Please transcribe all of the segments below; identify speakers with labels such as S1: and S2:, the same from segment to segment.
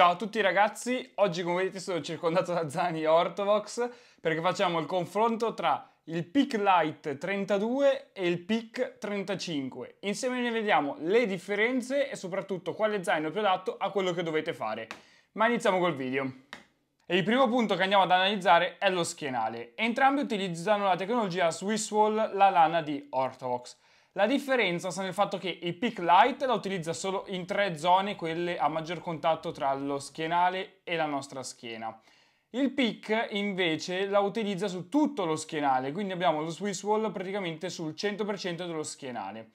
S1: Ciao a tutti ragazzi, oggi come vedete sono circondato da Zani e Ortovox perché facciamo il confronto tra il Peak Light 32 e il Peak 35. Insieme ne vediamo le differenze e soprattutto quale zaino più adatto a quello che dovete fare. Ma iniziamo col video. E il primo punto che andiamo ad analizzare è lo schienale. Entrambi utilizzano la tecnologia Swisswall, la lana di Ortovox. La differenza sta nel fatto che il Peak Light la utilizza solo in tre zone, quelle a maggior contatto tra lo schienale e la nostra schiena. Il Peak invece la utilizza su tutto lo schienale, quindi abbiamo lo Swiss Wall praticamente sul 100% dello schienale.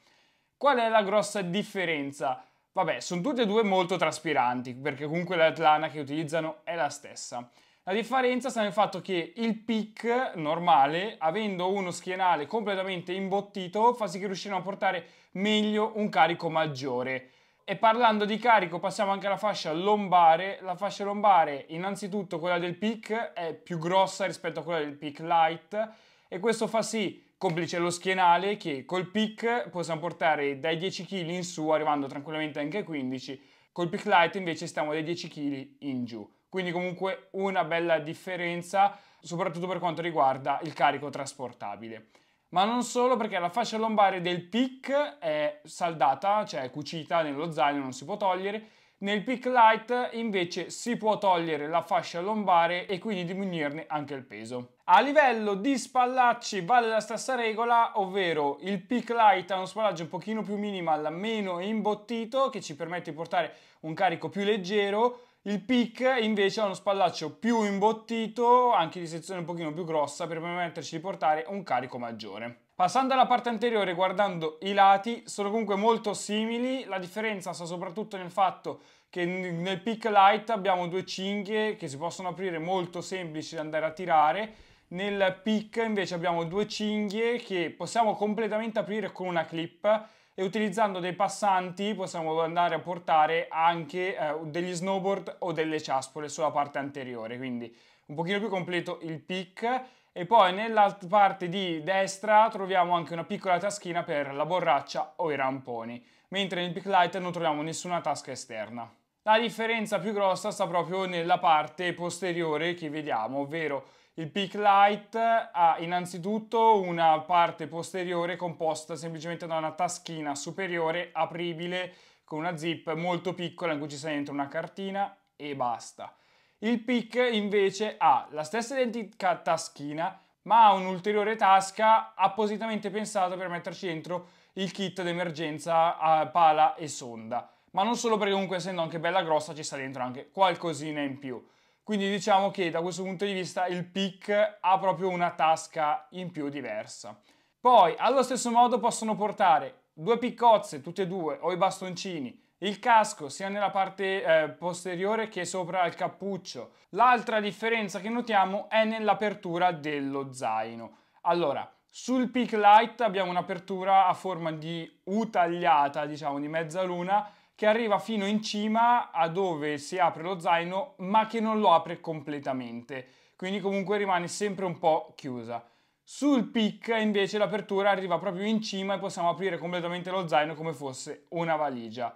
S1: Qual è la grossa differenza? Vabbè, sono tutte e due molto traspiranti, perché comunque la lana che utilizzano è la stessa. La differenza sta nel fatto che il pick normale, avendo uno schienale completamente imbottito, fa sì che riusciranno a portare meglio un carico maggiore. E parlando di carico passiamo anche alla fascia lombare. La fascia lombare, innanzitutto quella del pick, è più grossa rispetto a quella del pick light e questo fa sì complice lo schienale che col pick possiamo portare dai 10 kg in su arrivando tranquillamente anche ai 15 col pick light invece stiamo dai 10 kg in giù quindi comunque una bella differenza soprattutto per quanto riguarda il carico trasportabile. Ma non solo perché la fascia lombare del PIC è saldata, cioè è cucita nello zaino, non si può togliere, nel PIC Lite invece si può togliere la fascia lombare e quindi diminuirne anche il peso. A livello di spallacci vale la stessa regola, ovvero il PIC Lite ha uno spallaggio un pochino più minimal, meno imbottito, che ci permette di portare un carico più leggero, il Peak invece ha uno spallaccio più imbottito, anche di sezione un pochino più grossa, per permetterci di portare un carico maggiore. Passando alla parte anteriore, guardando i lati, sono comunque molto simili, la differenza sta soprattutto nel fatto che nel Peak light abbiamo due cinghie che si possono aprire molto semplici da andare a tirare, nel Peak invece abbiamo due cinghie che possiamo completamente aprire con una clip, e utilizzando dei passanti possiamo andare a portare anche eh, degli snowboard o delle ciaspole sulla parte anteriore, quindi un pochino più completo il pick e poi nella parte di destra troviamo anche una piccola taschina per la borraccia o i ramponi, mentre nel pick light non troviamo nessuna tasca esterna. La differenza più grossa sta proprio nella parte posteriore che vediamo, ovvero il Peak Light ha innanzitutto una parte posteriore composta semplicemente da una taschina superiore apribile con una zip molto piccola in cui ci sta dentro una cartina e basta. Il Peak invece ha la stessa identica taschina ma ha un'ulteriore tasca appositamente pensata per metterci dentro il kit d'emergenza a pala e sonda. Ma non solo perché comunque essendo anche bella grossa ci sta dentro anche qualcosina in più. Quindi diciamo che da questo punto di vista il pick ha proprio una tasca in più diversa. Poi allo stesso modo possono portare due piccozze, tutte e due, o i bastoncini, il casco sia nella parte eh, posteriore che sopra al cappuccio. L'altra differenza che notiamo è nell'apertura dello zaino. Allora, sul Peak Light abbiamo un'apertura a forma di U tagliata, diciamo di mezzaluna, che arriva fino in cima a dove si apre lo zaino ma che non lo apre completamente, quindi comunque rimane sempre un po' chiusa. Sul pick invece l'apertura arriva proprio in cima e possiamo aprire completamente lo zaino come fosse una valigia.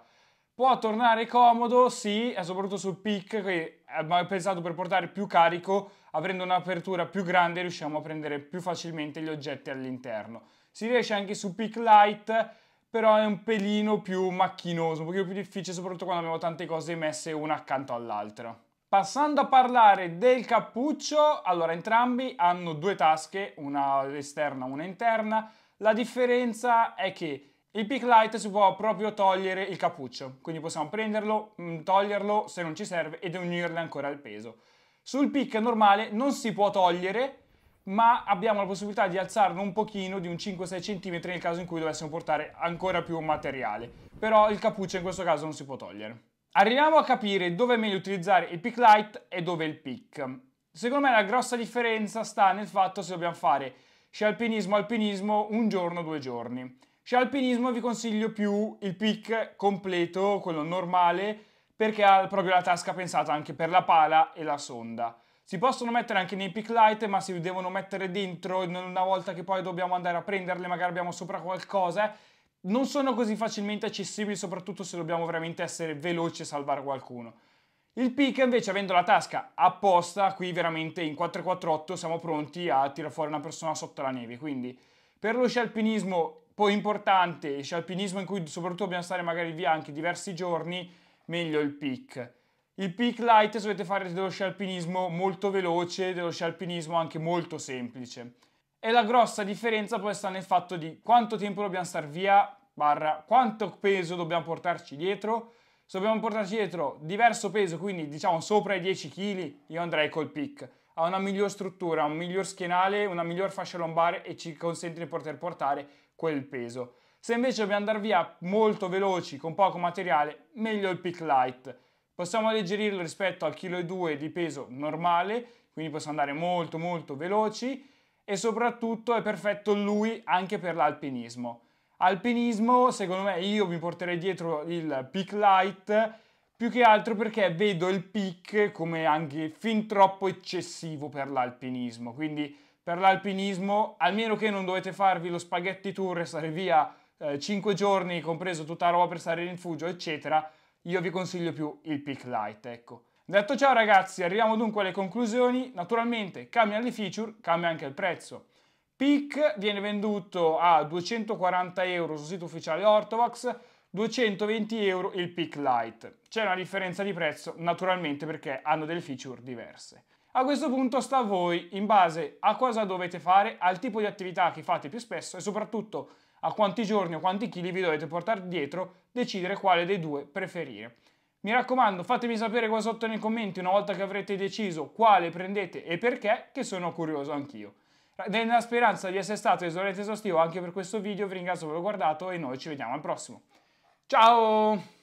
S1: Può tornare comodo, sì, e soprattutto sul pick che è pensato per portare più carico, avendo un'apertura più grande riusciamo a prendere più facilmente gli oggetti all'interno. Si riesce anche su pick light però è un pelino più macchinoso, un pochino più difficile, soprattutto quando abbiamo tante cose messe una accanto all'altra. Passando a parlare del cappuccio, allora entrambi hanno due tasche, una esterna e una interna. La differenza è che il Peak Light si può proprio togliere il cappuccio, quindi possiamo prenderlo, mm, toglierlo se non ci serve ed unirle ancora il peso. Sul Peak normale non si può togliere, ma abbiamo la possibilità di alzarlo un pochino di un 5-6 cm nel caso in cui dovessimo portare ancora più materiale. Però il cappuccio in questo caso non si può togliere. Arriviamo a capire dove è meglio utilizzare il peak light e dove il peak. Secondo me la grossa differenza sta nel fatto se dobbiamo fare scialpinismo alpinismo un giorno o due giorni. Scialpinismo vi consiglio più il peak completo, quello normale, perché ha proprio la tasca pensata anche per la pala e la sonda. Si possono mettere anche nei pick light, ma si devono mettere dentro una volta che poi dobbiamo andare a prenderle, magari abbiamo sopra qualcosa. Non sono così facilmente accessibili, soprattutto se dobbiamo veramente essere veloci e salvare qualcuno. Il pick invece avendo la tasca apposta, qui veramente in 448 siamo pronti a tirare fuori una persona sotto la neve, quindi per lo scialpinismo poi importante, scialpinismo in cui soprattutto dobbiamo stare magari via anche diversi giorni, meglio il pick. Il peak light se volete fare dello sci alpinismo molto veloce, dello sci alpinismo anche molto semplice. E la grossa differenza poi sta nel fatto di quanto tempo dobbiamo star via, barra quanto peso dobbiamo portarci dietro. Se dobbiamo portarci dietro diverso peso, quindi diciamo sopra i 10 kg, io andrei col peak. Ha una miglior struttura, un miglior schienale, una miglior fascia lombare e ci consente di poter portare quel peso. Se invece dobbiamo andare via molto veloci, con poco materiale, meglio il peak light Possiamo alleggerirlo rispetto al chilo e due di peso normale, quindi possiamo andare molto molto veloci e soprattutto è perfetto lui anche per l'alpinismo. Alpinismo, secondo me, io mi porterei dietro il Peak Light più che altro perché vedo il peak come anche fin troppo eccessivo per l'alpinismo, quindi per l'alpinismo, almeno che non dovete farvi lo spaghetti tour e stare via eh, 5 giorni, compreso tutta la roba per stare in rifugio, eccetera, io vi consiglio più il Peak Lite, ecco. Detto ciò ragazzi, arriviamo dunque alle conclusioni. Naturalmente cambiano le feature, cambia anche il prezzo. Peak viene venduto a 240 euro sul sito ufficiale Ortovax, 220 euro il Peak Lite. C'è una differenza di prezzo naturalmente perché hanno delle feature diverse. A questo punto sta a voi in base a cosa dovete fare, al tipo di attività che fate più spesso e soprattutto a quanti giorni o quanti chili vi dovete portare dietro, decidere quale dei due preferire. Mi raccomando, fatemi sapere qua sotto nei commenti una volta che avrete deciso quale prendete e perché, che sono curioso anch'io. Nella speranza di essere stato esauriente esaustivo anche per questo video, vi ringrazio per aver guardato e noi ci vediamo al prossimo. Ciao!